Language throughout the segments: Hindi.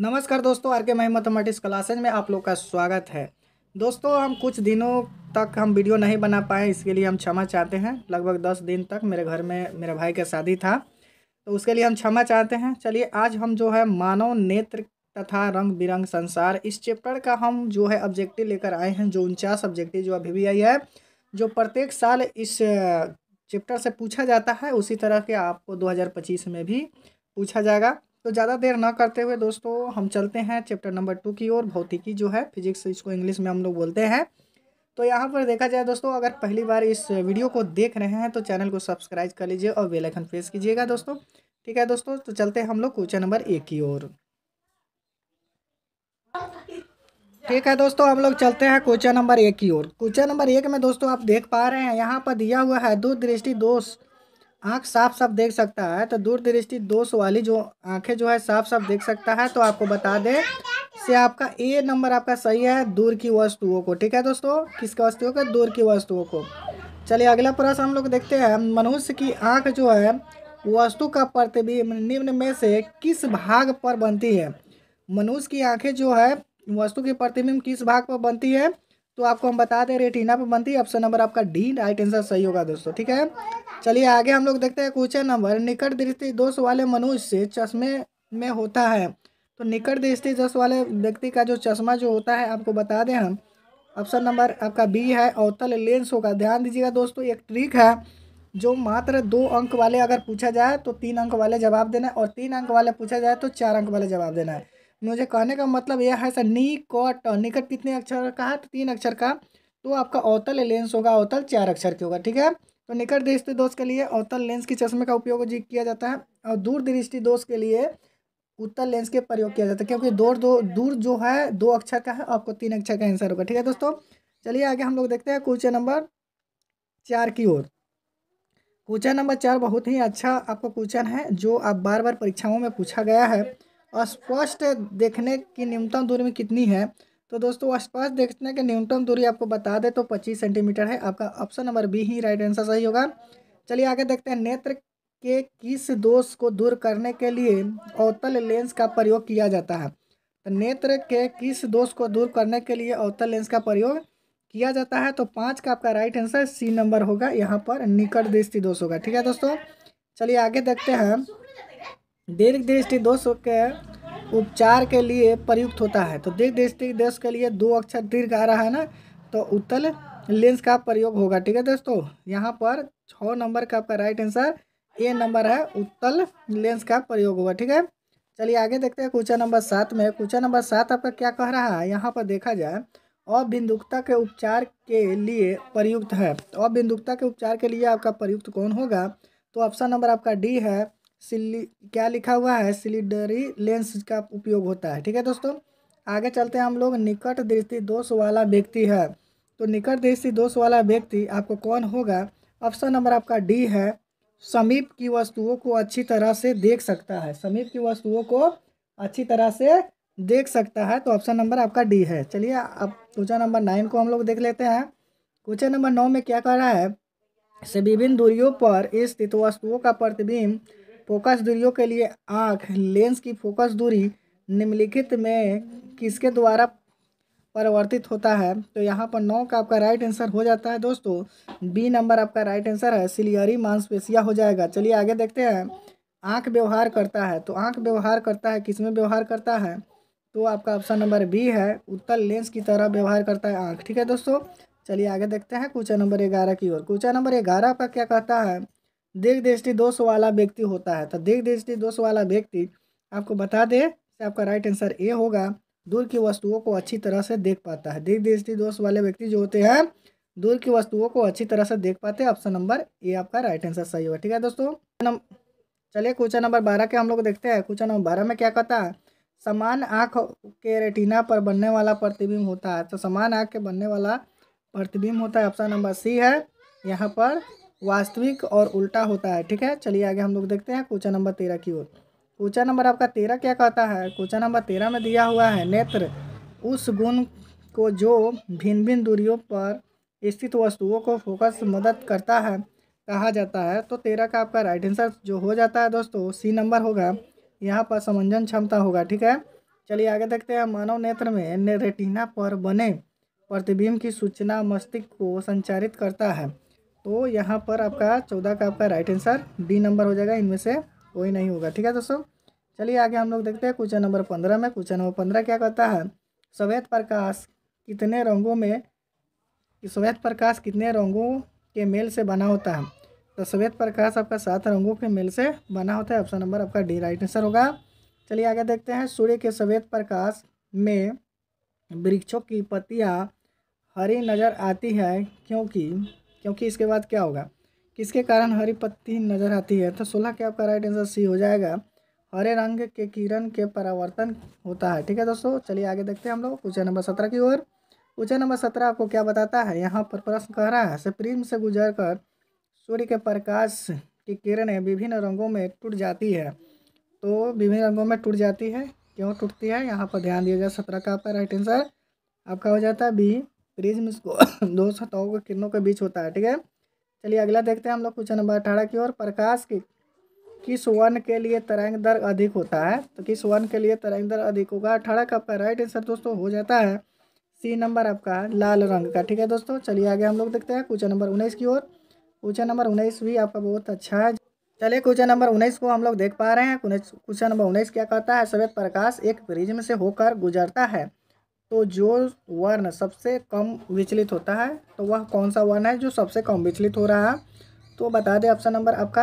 नमस्कार दोस्तों आर के माई मैथमेटिक्स क्लासेज में आप लोग का स्वागत है दोस्तों हम कुछ दिनों तक हम वीडियो नहीं बना पाए इसके लिए हम क्षमा चाहते हैं लगभग दस दिन तक मेरे घर में मेरे भाई का शादी था तो उसके लिए हम क्षमा चाहते हैं चलिए आज हम जो है मानव नेत्र तथा रंग बिरंग संसार इस चैप्टर का हम जो है ऑब्जेक्टिव लेकर आए हैं जो उनचास ऑब्जेक्टिव जो अभी भी आई है जो प्रत्येक साल इस चैप्टर से पूछा जाता है उसी तरह के आपको 2025 में भी पूछा जाएगा तो ज़्यादा देर ना करते हुए दोस्तों हम चलते हैं चैप्टर नंबर टू की ओर भौतिकी जो है फिजिक्स इसको इंग्लिश में हम लोग बोलते हैं तो यहाँ पर देखा जाए दोस्तों अगर पहली बार इस वीडियो को देख रहे हैं तो चैनल को सब्सक्राइब कर लीजिए और बेलाइकन आइकन प्रेस कीजिएगा दोस्तों ठीक है दोस्तों तो चलते हैं हम लोग क्वेश्चन नंबर एक की ओर ठीक है दोस्तों हम लोग चलते हैं क्वेश्चन नंबर एक की ओर क्वेश्चन नंबर एक में दोस्तों आप देख पा रहे हैं यहाँ पर दिया हुआ है दूर दृष्टि दोष आँख साफ साफ देख सकता है तो दूरदृष्टि दोष वाली जो आंखें जो है साफ साफ देख सकता है तो आपको बता दें से आपका ए नंबर आपका सही है दूर की वस्तुओं को ठीक है दोस्तों किसका वस्तुओं का दूर की वस्तुओं को चलिए अगला प्रश्न हम लोग देखते हैं मनुष्य की आँख जो है वस्तु का प्रतिबिंब निम्न में से किस भाग पर बनती है मनुष्य की आँखें जो है वस्तु की प्रतिबिंब किस भाग पर बनती है तो आपको हम बता दें रेटिना पर बनती है ऑप्शन नंबर आपका डी राइट आंसर सही होगा दोस्तों ठीक है चलिए आगे हम लोग देखते हैं क्वेश्चन नंबर निकट दृष्टि दोष वाले मनुष्य चश्मे में होता है तो निकट दृष्टि दोष वाले व्यक्ति का जो चश्मा जो होता है आपको बता दें हम ऑप्शन नंबर आपका बी है अवतल लेंस होगा ध्यान दीजिएगा दोस्तों एक ट्रिक है जो मात्र दो अंक वाले अगर पूछा जाए तो तीन अंक वाले जवाब देना है और तीन अंक वाले पूछा जाए तो चार अंक वाले जवाब देना है मुझे कहने का मतलब यह है सर निकट निकट कितने अक्षर का है तो तीन अक्षर का तो आपका अवतल लेंस होगा अवतल चार अक्षर के होगा ठीक है तो निकट दृष्टि दोष के लिए अवतल लेंस के चश्मे का उपयोग जी किया जाता है और दूर दृष्टि दोष के लिए उत्तर लेंस के प्रयोग किया जाता है क्योंकि दूर दो दूर जो है दो अक्षर का है आपको तीन अक्षर का आंसर होगा ठीक है दोस्तों चलिए आगे हम लोग देखते हैं क्वेश्चन नंबर चार की ओर क्वेश्चन नंबर चार बहुत ही अच्छा आपको क्वेश्चन है जो आप बार बार परीक्षाओं में पूछा गया है स्पष्ट देखने की न्यूनतम दूरी में कितनी है तो दोस्तों स्पष्ट देखने की न्यूनतम दूरी आपको बता दें तो पच्चीस सेंटीमीटर है आपका ऑप्शन नंबर बी ही राइट आंसर सही होगा चलिए आगे देखते हैं नेत्र के किस दोष को दूर करने के लिए अवतल लेंस का प्रयोग किया जाता है तो नेत्र के किस दोष को दूर करने के लिए अवतल लेंस का प्रयोग किया जाता है तो पाँच का आपका राइट आंसर सी नंबर होगा यहाँ पर निकट दृष्टि दोष होगा ठीक है दोस्तों चलिए आगे देखते हैं दीर्घ दृष्टि दोष के उपचार के लिए प्रयुक्त होता है तो दीर्घ दृष्टि दोष के लिए दो अक्षर दीर्घ आ रहा है ना तो उत्तल लेंस का प्रयोग होगा ठीक है दोस्तों यहाँ पर छः नंबर का आपका राइट आंसर ए नंबर है उत्तल लेंस का प्रयोग होगा ठीक है चलिए आगे देखते हैं क्वेश्चन नंबर सात में क्वेश्चन नंबर सात आपका क्या कह रहा है यहाँ पर देखा जाए अबिंदुकता के उपचार के लिए प्रयुक्त है तो अबिंदुकता के उपचार के लिए आपका प्रयुक्त कौन होगा तो ऑप्शन नंबर आपका डी है सिली क्या लिखा हुआ है सिलिडरी लेंस का उपयोग होता है ठीक है दोस्तों आगे चलते हैं हम लोग निकट दृष्टि दोष वाला व्यक्ति है तो निकट दृष्टि दोष वाला व्यक्ति आपको कौन होगा ऑप्शन नंबर आपका डी है समीप की वस्तुओं को अच्छी तरह से देख सकता है समीप की वस्तुओं को अच्छी तरह से देख सकता है तो ऑप्शन नंबर आपका डी है चलिए अब क्वेश्चन नंबर नाइन को हम लोग देख लेते हैं क्वेश्चन नंबर नौ में क्या कर रहा है से विभिन्न दूरियों पर स्थित वस्तुओं का प्रतिबिंब फोकस दूरियों के लिए आँख लेंस की फोकस दूरी निम्नलिखित में किसके द्वारा परिवर्तित होता है तो यहाँ पर नौ का आपका राइट आंसर हो जाता है दोस्तों बी नंबर आपका राइट आंसर है सिलियरी मांसपेशिया हो जाएगा चलिए आगे देखते हैं आँख व्यवहार करता है तो आँख व्यवहार करता है किस में व्यवहार करता है तो आपका ऑप्शन नंबर बी है उत्तर लेंस की तरह व्यवहार करता है आँख ठीक है दोस्तों चलिए आगे देखते हैं क्वेश्चन नंबर ग्यारह की ओर क्वेश्चन नंबर ग्यारह का क्या कहता है देख दृष्टि दोष वाला व्यक्ति होता है तो देख दृष्टि दोष वाला व्यक्ति आपको बता दें इससे आपका राइट आंसर ए होगा दूर की वस्तुओं को अच्छी तरह से देख पाता है देख दृष्टि दोष वाले व्यक्ति जो होते हैं दूर की वस्तुओं को अच्छी तरह से देख पाते हैं ऑप्शन नंबर ए आपका राइट आंसर सही होगा ठीक है दोस्तों चलिए क्वेश्चन नंबर बारह के हम लोग देखते हैं क्वेश्चन नंबर बारह में क्या कहता है समान आँख के रेटिना पर बनने वाला प्रतिबिंब होता है तो समान आँख के बनने वाला प्रतिबिंब होता है ऑप्शन नंबर सी है यहाँ पर वास्तविक और उल्टा होता है ठीक है चलिए आगे हम लोग देखते हैं क्वेश्चन नंबर तेरह की ओर क्वेश्चन नंबर आपका तेरह क्या कहता है क्वेश्चन नंबर तेरह में दिया हुआ है नेत्र उस गुण को जो भिन्न भिन्न दूरियों पर स्थित वस्तुओं को फोकस मदद करता है कहा जाता है तो तेरह का आपका राइट आंसर जो हो जाता है दोस्तों सी नंबर होगा यहाँ पर समंजन क्षमता होगा ठीक है चलिए आगे देखते हैं मानव नेत्र में रेटिना पर बने प्रतिबिंब की सूचना मस्तिष्क को संचारित करता है तो यहाँ पर आपका चौदह का आपका राइट आंसर डी नंबर हो जाएगा इनमें से कोई नहीं होगा ठीक है दोस्तों चलिए आगे हम लोग देखते हैं क्वेश्चन नंबर पंद्रह में क्वेश्चन नंबर पंद्रह क्या कहता है श्वेत प्रकाश कितने रंगों में श्वेत प्रकाश कितने रंगों के मेल से बना होता है तो श्वेत प्रकाश आपका सात रंगों के मेल से बना होता है ऑप्शन नंबर आपका डी राइट आंसर होगा चलिए आगे देखते हैं सूर्य के श्वेत प्रकाश में वृक्षों की पत्तियाँ हरी नज़र आती है क्योंकि क्योंकि इसके बाद क्या होगा किसके कारण हरी पत्ती नजर आती है तो सोलह के आपका राइट आंसर सी हो जाएगा हरे रंग के किरण के परावर्तन होता है ठीक है दोस्तों चलिए आगे देखते हैं हम लोग क्वेश्चन नंबर सत्रह की ओर क्वेश्चन नंबर सत्रह आपको क्या बताता है यहाँ पर प्रश्न कह रहा है सुप्रीम से गुजर कर सूर्य के प्रकाश की किरणें विभिन्न रंगों में टूट जाती है तो विभिन्न रंगों में टूट जाती है क्यों टूटती है यहाँ पर ध्यान दिया जाए सत्रह का आपका राइट आंसर आपका हो जाता है बी प्रिज्म इसको दो सतहों के किरणों के बीच होता है ठीक है चलिए अगला देखते हैं हम लोग क्वेश्चन नंबर अठारह की ओर प्रकाश की किस वन के लिए तरंग दर अधिक होता है तो किस वन के लिए तरंग दर अधिक होगा अठारह का आपका राइट आंसर दोस्तों हो जाता है सी नंबर आपका लाल रंग का ठीक है दोस्तों चलिए आगे हम लोग देखते हैं क्वेश्चन नंबर उन्नीस की ओर क्वेश्चन नंबर उन्नीस भी आपका बहुत अच्छा है चलिए क्वेश्चन नंबर उन्नीस को हम लोग देख पा रहे हैं क्वेश्चन नंबर उन्नीस क्या कहता है सवेद प्रकाश एक प्रिज्म से होकर गुजरता है तो जो वर्ण सबसे कम विचलित होता है तो वह कौन सा वर्ण है जो सबसे कम विचलित हो रहा है तो बता दें ऑप्शन नंबर आपका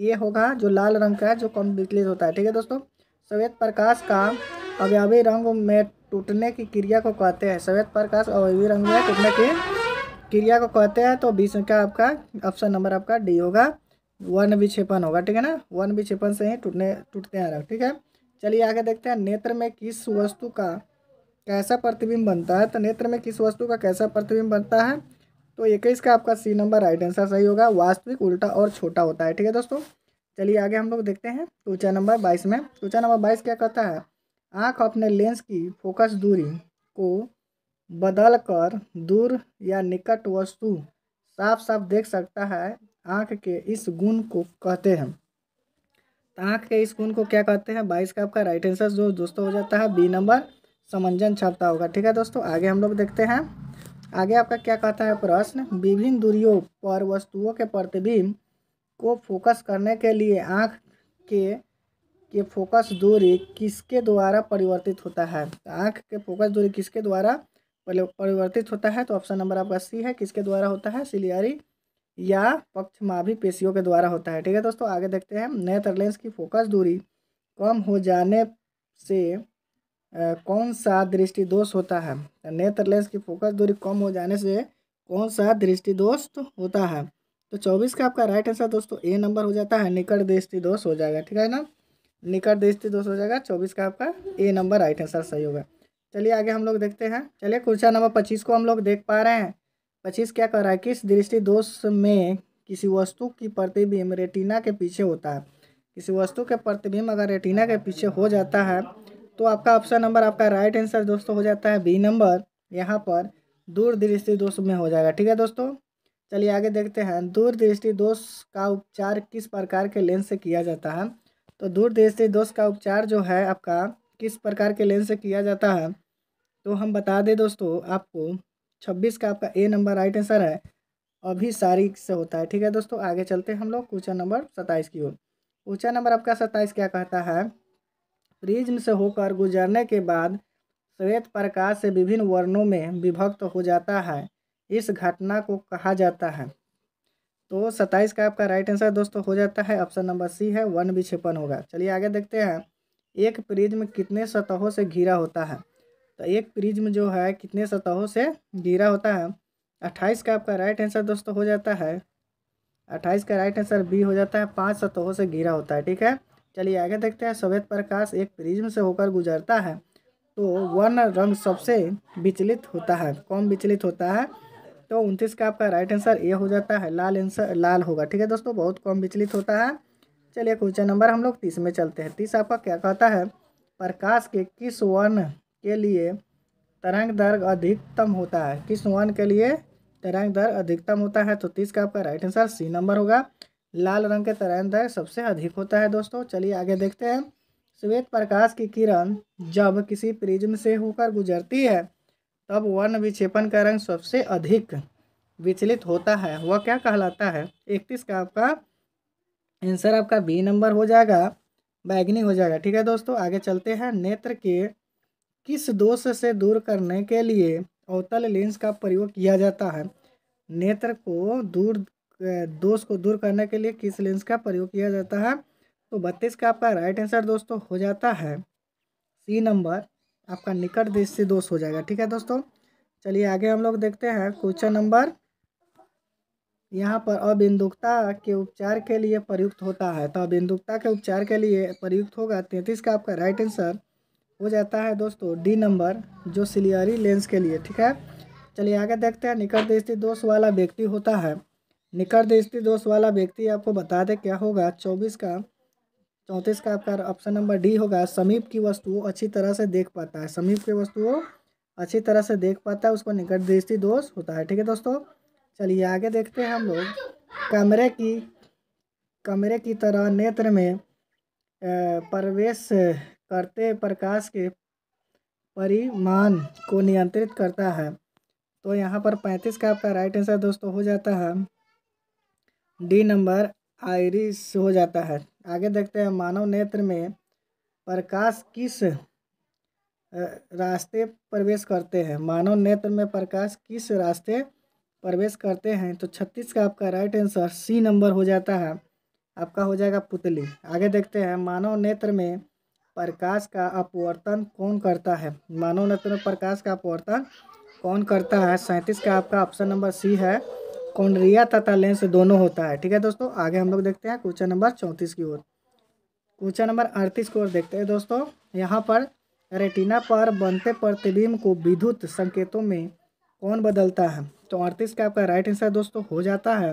ये होगा जो लाल रंग का है जो कम विचलित होता है ठीक है दोस्तों श्वेत प्रकाश का अवयवी रंग में टूटने की क्रिया को कहते हैं श्वेत प्रकाश अवयवी रंग में टूटने की क्रिया को कहते हैं तो बीस का आपका ऑप्शन नंबर आपका डी होगा वन विक्षेपण होगा ठीक है ना वन विक्षेपण से ही टूटने टूटते हैं ठीक है चलिए आगे देखते हैं नेत्र में किस वस्तु का कैसा प्रतिबिंब बनता है तो नेत्र में किस वस्तु का कैसा प्रतिबिंब बनता है तो इक्कीस का आपका सी नंबर राइट आंसर सही होगा वास्तविक उल्टा और छोटा होता है ठीक है दोस्तों चलिए आगे हम लोग देखते हैं टूचा नंबर बाईस में टूचा नंबर बाईस क्या कहता है आँख अपने लेंस की फोकस दूरी को बदल कर दूर या निकट वस्तु साफ साफ देख सकता है आँख के इस गुण को कहते हैं आँख के इस गुण को क्या कहते हैं बाईस का आपका राइट आंसर जो दोस्तों हो जाता है बी नंबर समंजन छपता होगा ठीक है दोस्तों आगे हम लोग देखते हैं आगे आपका क्या कहता है प्रश्न विभिन्न दूरियों पर वस्तुओं के प्रतिबिंब को फोकस करने के लिए आँख के के फोकस दूरी किसके द्वारा परिवर्तित होता है आँख के फोकस दूरी किसके द्वारा परिवर्तित होता है तो ऑप्शन नंबर आपका सी है किसके द्वारा होता है सिलियारी या पक्षमाभी पेशियों के द्वारा होता है ठीक है दोस्तों आगे देखते हैं नेत्र लेंस की फोकस दूरी कम हो जाने से कौन सा दृष्टि दोष होता है नेत्र लेंस की फोकस दूरी कम हो जाने से कौन सा दृष्टि दोष होता है तो चौबीस का आपका राइट आंसर दोस्तों ए नंबर हो जाता है निकट दृष्टि दोष हो जाएगा ठीक है ना निकट दृष्टि दोष हो जाएगा चौबीस का आपका ए नंबर राइट आंसर सही होगा चलिए आगे हम लोग देखते हैं चलिए क्वेश्चन नंबर पच्चीस को हम लोग देख पा रहे हैं पच्चीस क्या कर रहा है किस दृष्टि दोष में किसी वस्तु की प्रतिबिंब रेटिना के पीछे होता है किसी वस्तु के प्रतिबिंब अगर रेटिना के पीछे हो जाता है तो आपका ऑप्शन नंबर आपका राइट आंसर दोस्तों हो जाता है बी नंबर यहाँ पर दूरदृष्टि दोष में हो जाएगा ठीक है दोस्तों चलिए आगे देखते हैं दूरदृष्टि दोष का उपचार किस प्रकार के लेंस से किया जाता है तो दूरदृष्टि दोष का उपचार जो है आपका किस प्रकार के लेंस से किया जाता है तो हम बता दें दोस्तों आपको छब्बीस का आपका ए नंबर राइट आंसर है अभी सारी से होता है ठीक है दोस्तों आगे चलते हैं हम लोग क्वेश्चन नंबर सत्ताईस की ओर क्वेश्चन नंबर आपका सत्ताईस क्या कहता है प्रिज्म से होकर गुजरने के बाद श्वेत प्रकाश से विभिन्न वर्णों में विभक्त हो जाता है इस घटना को कहा जाता है तो सत्ताईस का आपका राइट आंसर दोस्तों हो जाता है ऑप्शन नंबर सी है वन विक्षेपण होगा चलिए आगे देखते हैं एक प्रिज्म कितने सतहों से घिरा होता है तो एक प्रिज्म जो है कितने सतहों से घिरा होता है अट्ठाईस का आपका राइट आंसर दोस्तों हो जाता है अट्ठाईस का राइट आंसर बी हो जाता है पाँच सतहों से घिरा होता है ठीक है चलिए आगे देखते हैं सवेद प्रकाश एक प्रिज्म से होकर गुजरता है तो वर्ण रंग सबसे विचलित होता है कम विचलित होता है तो उनतीस का आपका राइट आंसर ए हो जाता है लाल आंसर लाल होगा ठीक है दोस्तों बहुत कम विचलित होता है चलिए क्वेश्चन नंबर हम लोग तीस में चलते हैं तीस आपका क्या कहता है प्रकाश के किस वर्ण के लिए तरंग दर अधिकतम होता है किस वर्ण के लिए तरंग दर अधिकतम होता है तो तीस का आपका राइट आंसर सी नंबर होगा लाल रंग के तरह सबसे अधिक होता है दोस्तों चलिए आगे देखते हैं श्वेत प्रकाश की किरण जब किसी प्रिज्म से होकर गुजरती है तब वर्ण विक्षेपण का रंग सबसे अधिक विचलित होता है वह क्या कहलाता है इकतीस का आपका आंसर आपका बी नंबर हो जाएगा बैगनी हो जाएगा ठीक है दोस्तों आगे चलते हैं नेत्र के किस दोष से दूर करने के लिए अवतल लेंस का प्रयोग किया जाता है नेत्र को दूर दोष को दूर करने के लिए किस लेंस का प्रयोग किया जाता है तो बत्तीस का आपका राइट आंसर दोस्तों हो जाता है सी नंबर आपका निकट दृष्टि दोष हो जाएगा ठीक है दोस्तों चलिए आगे हम लोग देखते हैं क्वेश्चन नंबर यहाँ पर अबिंदुकता के उपचार के लिए प्रयुक्त होता है तो अबिंदुकता के उपचार के लिए प्रयुक्त होगा तैंतीस का आपका राइट आंसर हो जाता है दोस्तों डी नंबर जो सिलियरी लेंस के लिए ठीक है चलिए आगे देखते हैं निकट दृष्टि दोष वाला व्यक्ति होता है निकट दृष्टि दोष वाला व्यक्ति आपको बता दे क्या होगा चौबीस का चौंतीस का आपका ऑप्शन नंबर डी होगा समीप की वस्तु अच्छी तरह से देख पाता है समीप की वस्तु अच्छी तरह से देख पाता है उसको निकट दृष्टि दोष होता है ठीक है दोस्तों चलिए आगे देखते हैं हम लोग कमरे की कमरे की तरह नेत्र में प्रवेश करते प्रकाश के परिमाण को नियंत्रित करता है तो यहाँ पर पैंतीस का आपका राइट आंसर दोस्तों हो जाता है डी नंबर आयरिस हो जाता है आगे देखते हैं मानव नेत्र में प्रकाश किस रास्ते प्रवेश करते हैं मानव नेत्र में प्रकाश किस रास्ते प्रवेश करते हैं तो छत्तीस का आपका राइट आंसर सी नंबर हो जाता है आपका हो जाएगा पुतली आगे देखते हैं मानव नेत्र में प्रकाश का अपवर्तन कौन करता है मानव नेत्र में प्रकाश का अपवर्तन कौन करता है सैंतीस का आपका ऑप्शन नंबर सी है कौंडरिया तथा लेंस दोनों होता है ठीक है दोस्तों आगे हम लोग देखते हैं क्वेश्चन नंबर चौंतीस की ओर क्वेश्चन नंबर अड़तीस की ओर देखते हैं दोस्तों यहाँ पर रेटिना पर बनते प्रतिबिंब को विद्युत संकेतों में कौन बदलता है तो अड़तीस का आपका राइट आंसर दोस्तों हो जाता है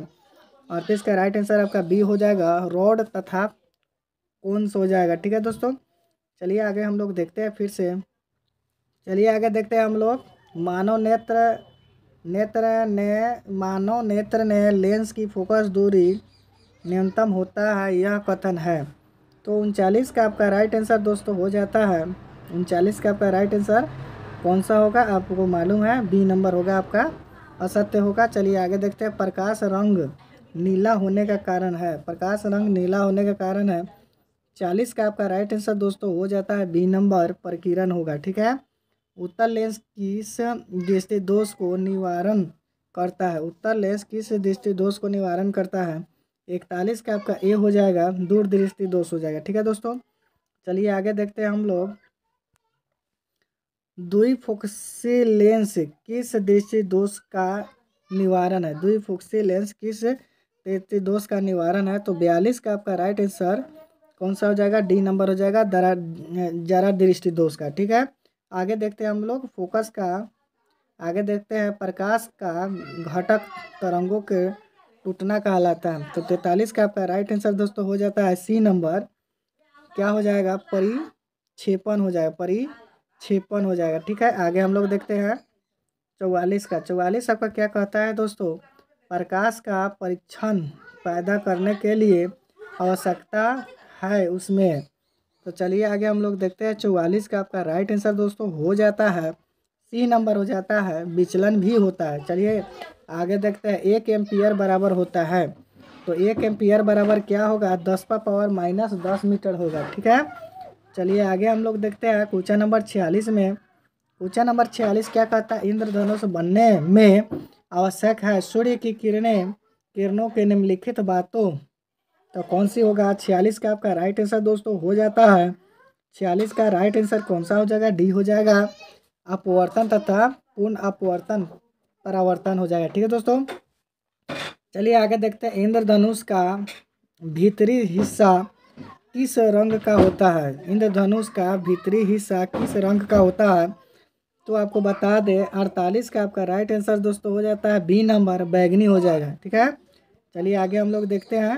अड़तीस का राइट आंसर आपका बी हो जाएगा रॉड तथा कौन हो जाएगा ठीक है दोस्तों चलिए आगे हम लोग देखते हैं फिर से चलिए आगे देखते हैं हम लोग मानव नेत्र नेत्र ने मानव नेत्र ने लेंस की फोकस दूरी न्यूनतम होता है यह कथन है तो उनचालीस का आपका राइट आंसर दोस्तों हो जाता है उनचालीस का आपका राइट आंसर कौन सा होगा आपको मालूम है बी नंबर होगा आपका असत्य होगा चलिए आगे देखते हैं प्रकाश रंग नीला होने का कारण है प्रकाश रंग नीला होने का कारण है चालीस का आपका राइट आंसर दोस्तों हो जाता है बी नंबर प्रकिरण होगा ठीक है उत्तर लेंस किस दृष्टि दोष को निवारण करता है उत्तर लेंस किस दृष्टि दोष को निवारण करता है इकतालीस का आपका ए हो जाएगा दूर दृष्टि दोष हो जाएगा ठीक है दोस्तों चलिए आगे देखते हैं हम लोग दुई फोक्सी लेंस किस दृष्टि दोष का निवारण है दुई फोक्सी लेंस किस दृष्टि दोष का निवारण है तो बयालीस का आपका राइट आंसर कौन सा हो जाएगा डी नंबर हो जाएगा दरा जरा दृष्टि दोष का ठीक है आगे देखते हैं हम लोग फोकस का आगे देखते हैं प्रकाश का घटक तरंगों के टूटना कहलाता है तो तैतालीस का आपका राइट आंसर दोस्तों हो जाता है सी नंबर क्या हो जाएगा परी छेपन हो जाएगा परी छेपन हो जाएगा ठीक है आगे हम लोग देखते हैं चौवालीस का चौवालीस आपका क्या कहता है दोस्तों प्रकाश का परीक्षण पैदा करने के लिए आवश्यकता है उसमें तो चलिए आगे हम लोग देखते हैं चौवालीस का आपका राइट आंसर दोस्तों हो जाता है सी नंबर हो जाता है विचलन भी होता है चलिए आगे देखते हैं एक एम्पियर बराबर होता है तो एक एम्पियर बराबर क्या होगा दस पा पावर माइनस दस मीटर होगा ठीक है चलिए आगे हम लोग देखते हैं क्वेश्चन नंबर छियालीस में क्वेश्चन नंबर छियालीस क्या कहता है इंद्रधनुष बनने में आवश्यक है सूर्य की किरणें किरणों के निम्नलिखित बातों तो कौन सी होगा छियालीस का आपका राइट आंसर दोस्तों हो जाता है छियालीस का राइट आंसर कौन सा हो जाएगा डी हो जाएगा अपवर्तन तथा पूर्ण अपवर्तन परावर्तन हो जाएगा ठीक है दोस्तों चलिए आगे देखते हैं इंद्रधनुष का भीतरी हिस्सा किस रंग का होता है इंद्रधनुष का भीतरी हिस्सा किस रंग का होता है तो आपको बता दें अड़तालीस का आपका राइट आंसर दोस्तों हो जाता है बी नंबर बैगनी हो जाएगा ठीक है चलिए आगे हम लोग देखते हैं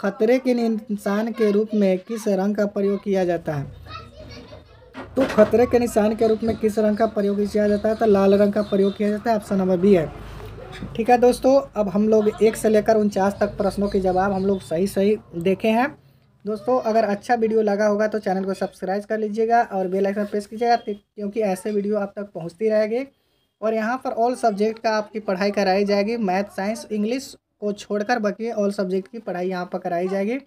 खतरे के निशान के रूप में किस रंग का प्रयोग किया जाता है तो खतरे के निशान के रूप में किस रंग का प्रयोग किया जाता है तो लाल रंग का प्रयोग किया जाता है ऑप्शन नंबर बी है ठीक है दोस्तों अब हम लोग एक से लेकर उनचास तक प्रश्नों के जवाब हम लोग सही सही देखे हैं दोस्तों अगर अच्छा वीडियो लगा होगा तो चैनल को सब्सक्राइब कर लीजिएगा और बेल आइकन प्रेस कीजिएगा क्योंकि ऐसे वीडियो आप तक पहुँचती रहेगी और यहाँ पर ऑल सब्जेक्ट का आपकी पढ़ाई कराई जाएगी मैथ साइंस इंग्लिश को छोड़कर बाकी ऑल सब्जेक्ट की पढ़ाई यहाँ पर कराई जाएगी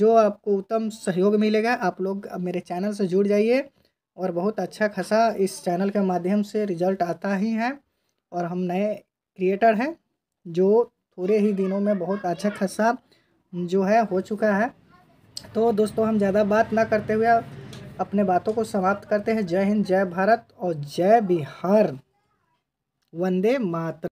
जो आपको उत्तम सहयोग मिलेगा आप लोग मेरे चैनल से जुड़ जाइए और बहुत अच्छा खासा इस चैनल के माध्यम से रिजल्ट आता ही है और हम नए क्रिएटर हैं जो थोड़े ही दिनों में बहुत अच्छा खासा जो है हो चुका है तो दोस्तों हम ज़्यादा बात ना करते हुए अपने बातों को समाप्त करते हैं जय हिंद जय भारत और जय बिहार वंदे मात